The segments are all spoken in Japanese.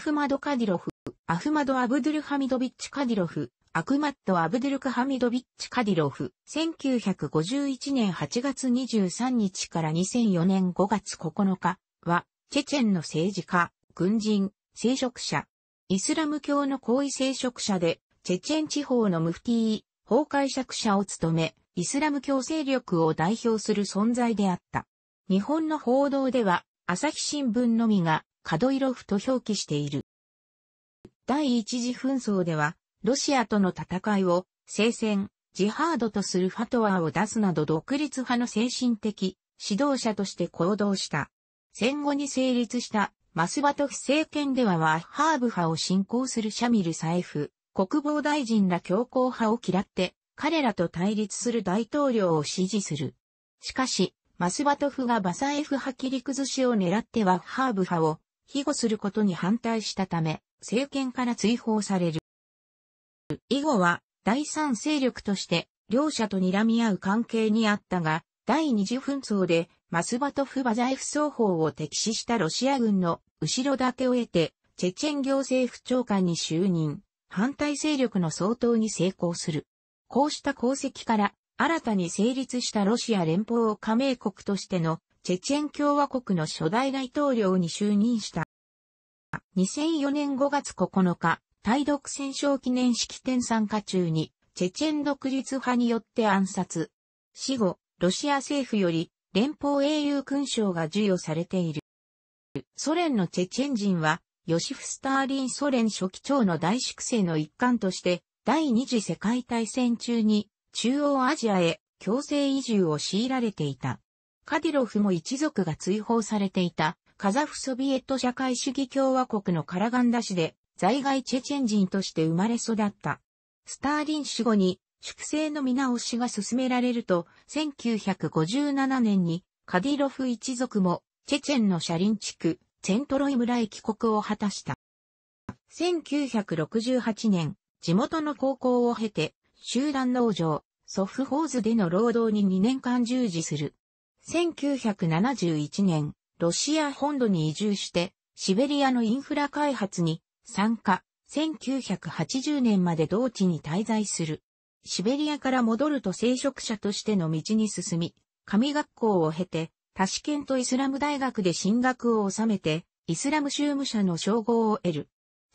フマド・カディロフ、アフマド・アブドゥルハミドビッチ・カディロフ、アクマット・アブドゥルク・ハミドビッチ・カディロフ、1951年8月23日から2004年5月9日は、チェチェンの政治家、軍人、聖職者、イスラム教の行為聖職者で、チェチェン地方のムフティー、法解釈者を務め、イスラム教勢力を代表する存在であった。日本の報道では、朝日新聞のみが、カドイロフと表記している。第一次紛争では、ロシアとの戦いを、聖戦、ジハードとするファトワーを出すなど独立派の精神的指導者として行動した。戦後に成立したマスバトフ政権ではワッハーブ派を信仰するシャミル・サエフ、国防大臣ら強硬派を嫌って、彼らと対立する大統領を支持する。しかし、マスバトフがバサエフ派切り崩しを狙ってワッハーブ派を庇護することに反対したため、政権から追放される。以後は、第三勢力として、両者と睨み合う関係にあったが、第二次紛争で、マスバトフバザエフ双方を敵視したロシア軍の後ろ盾を得て、チェチェン行政府長官に就任、反対勢力の総統に成功する。こうした功績から、新たに成立したロシア連邦加盟国としてのチェチェン共和国の初代大統領に就任した。2004年5月9日、対独戦勝記念式典参加中に、チェチェン独立派によって暗殺。死後、ロシア政府より連邦英雄勲章が授与されている。ソ連のチェチェン人は、ヨシフ・スターリンソ連初期長の大粛清の一環として、第二次世界大戦中に中央アジアへ強制移住を強いられていた。カディロフも一族が追放されていた、カザフソビエト社会主義共和国のカラガンダ市で、在外チェチェン人として生まれ育った。スターリン死後に、粛清の見直しが進められると、1957年に、カディロフ一族も、チェチェンの車輪地区、チェントロイ村へ帰国を果たした。1968年、地元の高校を経て、集団農場、ソフホーズでの労働に2年間従事する。1971年、ロシア本土に移住して、シベリアのインフラ開発に参加、1980年まで同地に滞在する。シベリアから戻ると聖職者としての道に進み、神学校を経て、タシケントイスラム大学で進学を収めて、イスラム宗務者の称号を得る。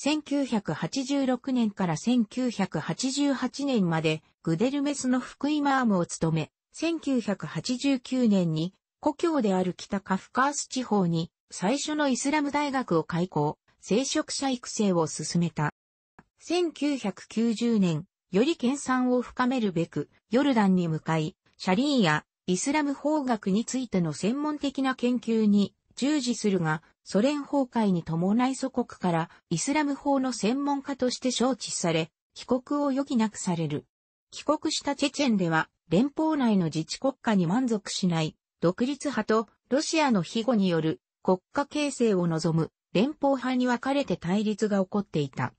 1986年から1988年まで、グデルメスの福井マームを務め、1989年に故郷である北カフカース地方に最初のイスラム大学を開校、聖職者育成を進めた。1990年、より研鑽を深めるべく、ヨルダンに向かい、シャリーやイスラム法学についての専門的な研究に従事するが、ソ連崩壊に伴い祖国からイスラム法の専門家として招致され、帰国を余儀なくされる。帰国したチェチェンでは、連邦内の自治国家に満足しない、独立派とロシアの庇護による国家形成を望む連邦派に分かれて対立が起こっていた。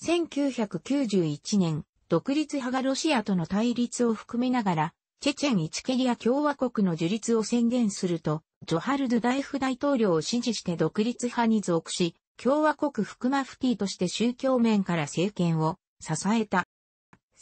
1991年、独立派がロシアとの対立を含めながら、チェチェン・イチケリア共和国の樹立を宣言すると、ジョハルド大夫大統領を支持して独立派に属し、共和国フクマフティとして宗教面から政権を支えた。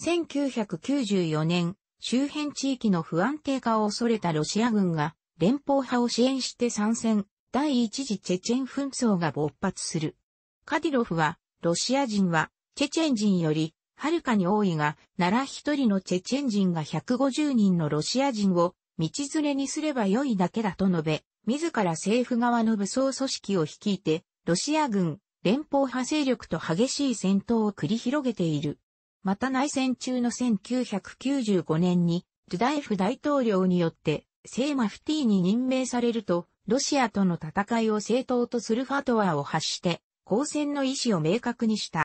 1994年、周辺地域の不安定化を恐れたロシア軍が連邦派を支援して参戦、第一次チェチェン紛争が勃発する。カディロフは、ロシア人は、チェチェン人より、はるかに多いが、なら一人のチェチェン人が150人のロシア人を、道連れにすれば良いだけだと述べ、自ら政府側の武装組織を率いて、ロシア軍、連邦派勢力と激しい戦闘を繰り広げている。また内戦中の1995年に、ドゥダエフ大統領によって、聖マフティに任命されると、ロシアとの戦いを正当とするファトワーを発して、交戦の意思を明確にした。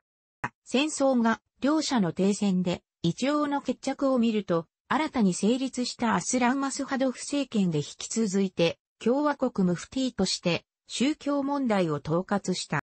戦争が両者の停戦で一応の決着を見ると、新たに成立したアスラン・マスハドフ政権で引き続いて、共和国ムフティとして宗教問題を統括した。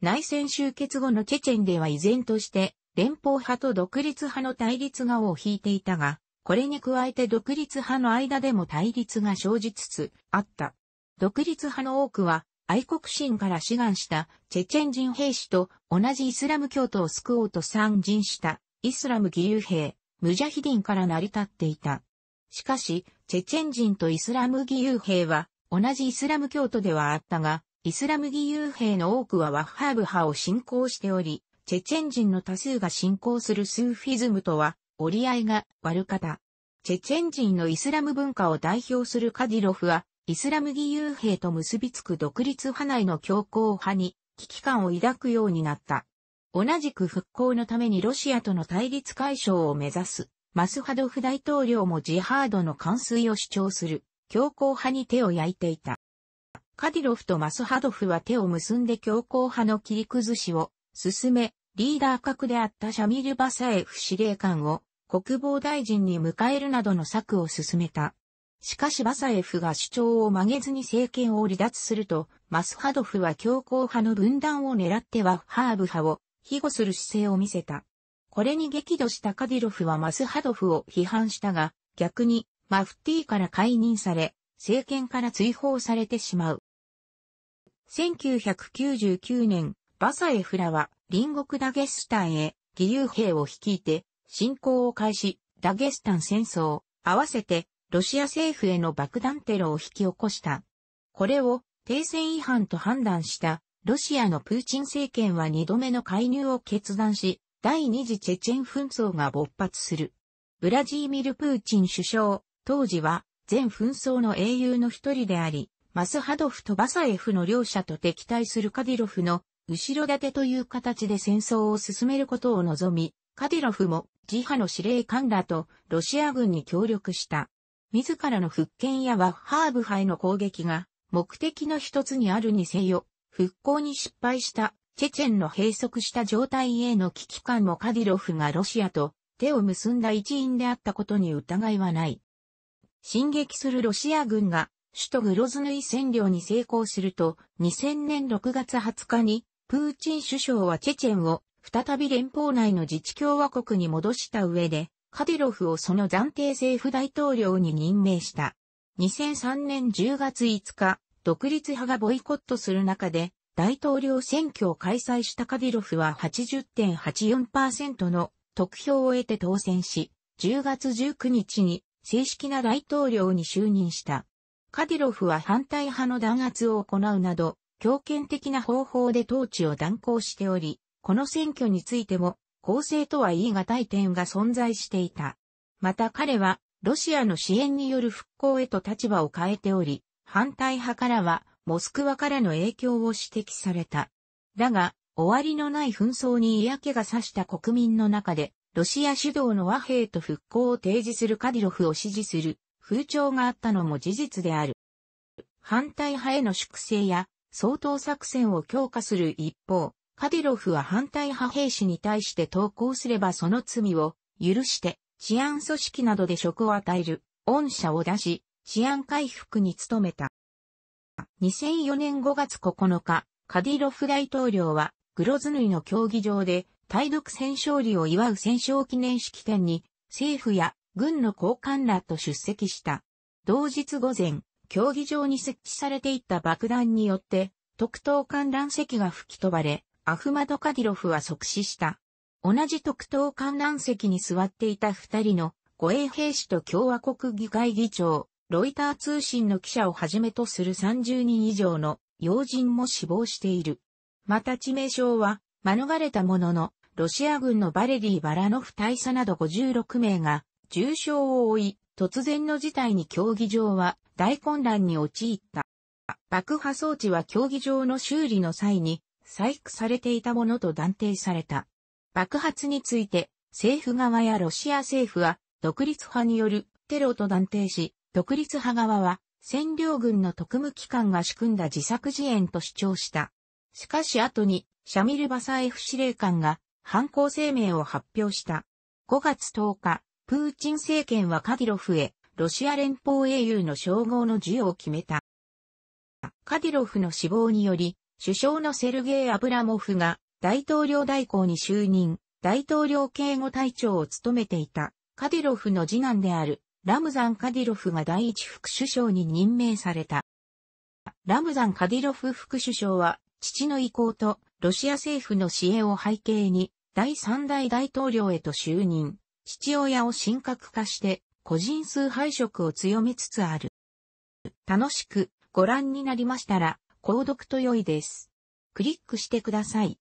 内戦終結後のチェチェンでは依然として連邦派と独立派の対立が尾を引いていたが、これに加えて独立派の間でも対立が生じつつあった。独立派の多くは愛国心から志願したチェチェン人兵士と同じイスラム教徒を救おうと参陣したイスラム義勇兵、ムジャヒディンから成り立っていた。しかし、チェチェン人とイスラム義勇兵は同じイスラム教徒ではあったが、イスラム義勇兵の多くはワッハーブ派を信仰しており、チェチェン人の多数が信仰するスーフィズムとは折り合いが悪かった。チェチェン人のイスラム文化を代表するカディロフは、イスラム義勇兵と結びつく独立派内の強硬派に危機感を抱くようになった。同じく復興のためにロシアとの対立解消を目指す、マスハドフ大統領もジハードの完遂を主張する、強硬派に手を焼いていた。カディロフとマスハドフは手を結んで強硬派の切り崩しを進め、リーダー格であったシャミル・バサエフ司令官を国防大臣に迎えるなどの策を進めた。しかしバサエフが主張を曲げずに政権を離脱すると、マスハドフは強硬派の分断を狙ってワハーブ派を庇護する姿勢を見せた。これに激怒したカディロフはマスハドフを批判したが、逆にマフティーから解任され、政権から追放されてしまう。1999年、バサエフラは、隣国ダゲスタンへ、義勇兵を率いて、侵攻を開始、ダゲスタン戦争、合わせて、ロシア政府への爆弾テロを引き起こした。これを、停戦違反と判断した、ロシアのプーチン政権は二度目の介入を決断し、第二次チェチェン紛争が勃発する。ブラジーミル・プーチン首相、当時は、全紛争の英雄の一人であり、マスハドフとバサエフの両者と敵対するカディロフの後ろ盾という形で戦争を進めることを望み、カディロフも自派の司令官らとロシア軍に協力した。自らの復権やワッハーブ派への攻撃が目的の一つにあるにせよ、復興に失敗したチェチェンの閉塞した状態への危機感もカディロフがロシアと手を結んだ一因であったことに疑いはない。進撃するロシア軍が首都グロズヌイ占領に成功すると2000年6月20日にプーチン首相はチェチェンを再び連邦内の自治共和国に戻した上で、カディロフをその暫定政府大統領に任命した。2003年10月5日、独立派がボイコットする中で、大統領選挙を開催したカディロフは80.84%の得票を得て当選し、10月19日に正式な大統領に就任した。カディロフは反対派の弾圧を行うなど、強権的な方法で統治を断行しており、この選挙についても、公正とは言い難い点が存在していた。また彼は、ロシアの支援による復興へと立場を変えており、反対派からは、モスクワからの影響を指摘された。だが、終わりのない紛争に嫌気がさした国民の中で、ロシア主導の和平と復興を提示するカディロフを支持する風潮があったのも事実である。反対派への粛清や相当作戦を強化する一方、カディロフは反対派兵士に対して投降すればその罪を許して治安組織などで職を与える恩赦を出し治安回復に努めた。2004年5月9日、カディロフ大統領はグロズヌイの競技場で対独戦勝利を祝う戦勝記念式典に政府や軍の高官らと出席した。同日午前、競技場に設置されていた爆弾によって、特等観覧席が吹き飛ばれ、アフマド・カディロフは即死した。同じ特等観覧席に座っていた二人の護衛兵士と共和国議会議長、ロイター通信の記者をはじめとする30人以上の要人も死亡している。また致命傷は免れたものの、ロシア軍のバレリー・バラノフ大佐など56名が重傷を負い、突然の事態に競技場は大混乱に陥った。爆破装置は競技場の修理の際に細工されていたものと断定された。爆発について政府側やロシア政府は独立派によるテロと断定し、独立派側は占領軍の特務機関が仕組んだ自作自演と主張した。しかし後にシャミル・バサエフ司令官が犯行声明を発表した。5月10日、プーチン政権はカディロフへロシア連邦英雄の称号の授与を決めた。カディロフの死亡により、首相のセルゲイ・アブラモフが大統領代行に就任、大統領警護隊長を務めていた、カディロフの次男である、ラムザン・カディロフが第一副首相に任命された。ラムザン・カディロフ副首相は、父の意向とロシア政府の支援を背景に、第三代大統領へと就任、父親を神格化して個人崇拝色を強めつつある。楽しくご覧になりましたら、購読と良いです。クリックしてください。